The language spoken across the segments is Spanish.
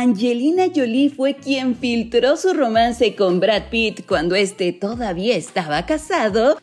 Angelina Jolie fue quien filtró su romance con Brad Pitt cuando este todavía estaba casado.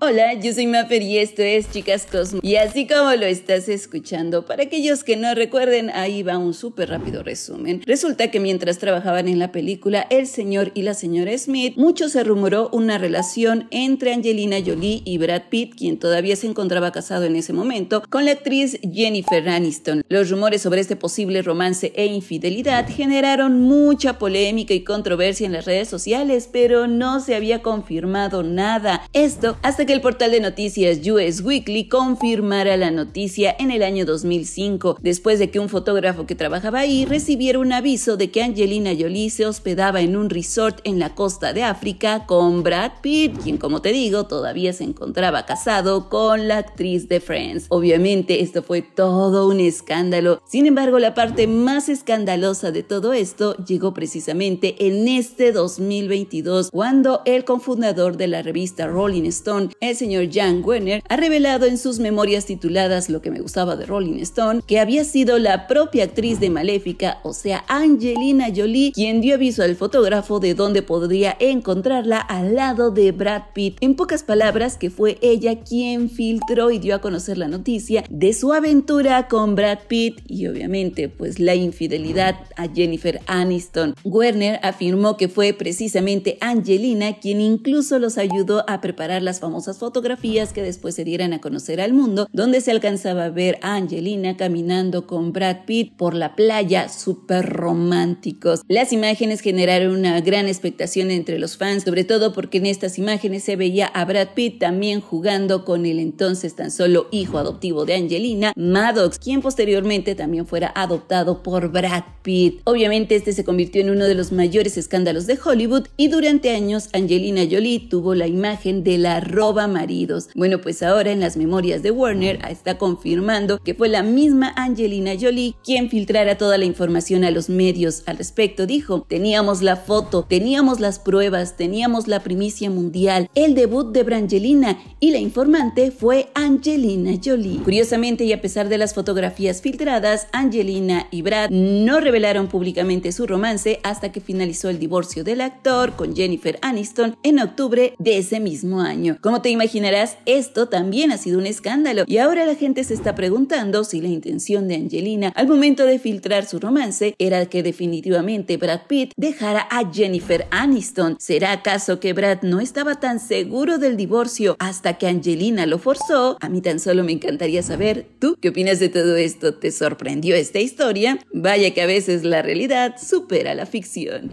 Hola, yo soy Maffer y esto es Chicas Cosmo. Y así como lo estás escuchando, para aquellos que no recuerden, ahí va un súper rápido resumen. Resulta que mientras trabajaban en la película El señor y la señora Smith, mucho se rumoró una relación entre Angelina Jolie y Brad Pitt, quien todavía se encontraba casado en ese momento, con la actriz Jennifer Aniston. Los rumores sobre este posible romance e infidelidad generaron mucha polémica y controversia en las redes sociales, pero no se había confirmado nada. Esto hasta que el portal de noticias US Weekly confirmara la noticia en el año 2005, después de que un fotógrafo que trabajaba ahí recibiera un aviso de que Angelina Jolie se hospedaba en un resort en la costa de África con Brad Pitt, quien como te digo todavía se encontraba casado con la actriz de Friends. Obviamente esto fue todo un escándalo, sin embargo la parte más escandalosa de todo esto llegó precisamente en este 2022, cuando el cofundador de la revista Rolling Stone, el señor Jan Werner ha revelado en sus memorias tituladas Lo que me gustaba de Rolling Stone que había sido la propia actriz de Maléfica, o sea Angelina Jolie, quien dio aviso al fotógrafo de dónde podría encontrarla al lado de Brad Pitt. En pocas palabras, que fue ella quien filtró y dio a conocer la noticia de su aventura con Brad Pitt y obviamente pues la infidelidad a Jennifer Aniston. Werner afirmó que fue precisamente Angelina quien incluso los ayudó a preparar las famosas fotografías que después se dieran a conocer al mundo, donde se alcanzaba a ver a Angelina caminando con Brad Pitt por la playa, súper románticos. Las imágenes generaron una gran expectación entre los fans, sobre todo porque en estas imágenes se veía a Brad Pitt también jugando con el entonces tan solo hijo adoptivo de Angelina, Maddox, quien posteriormente también fuera adoptado por Brad Pitt. Obviamente este se convirtió en uno de los mayores escándalos de Hollywood y durante años Angelina Jolie tuvo la imagen de la ropa maridos. Bueno, pues ahora en las memorias de Warner mm. está confirmando que fue la misma Angelina Jolie quien filtrara toda la información a los medios al respecto. Dijo, teníamos la foto, teníamos las pruebas, teníamos la primicia mundial, el debut de Brangelina y la informante fue Angelina Jolie. Curiosamente y a pesar de las fotografías filtradas, Angelina y Brad no revelaron públicamente su romance hasta que finalizó el divorcio del actor con Jennifer Aniston en octubre de ese mismo año. Como te imaginarás, esto también ha sido un escándalo y ahora la gente se está preguntando si la intención de Angelina al momento de filtrar su romance era que definitivamente Brad Pitt dejara a Jennifer Aniston. ¿Será acaso que Brad no estaba tan seguro del divorcio hasta que Angelina lo forzó? A mí tan solo me encantaría saber, ¿tú qué opinas de todo esto? ¿Te sorprendió esta historia? Vaya que a veces la realidad supera la ficción.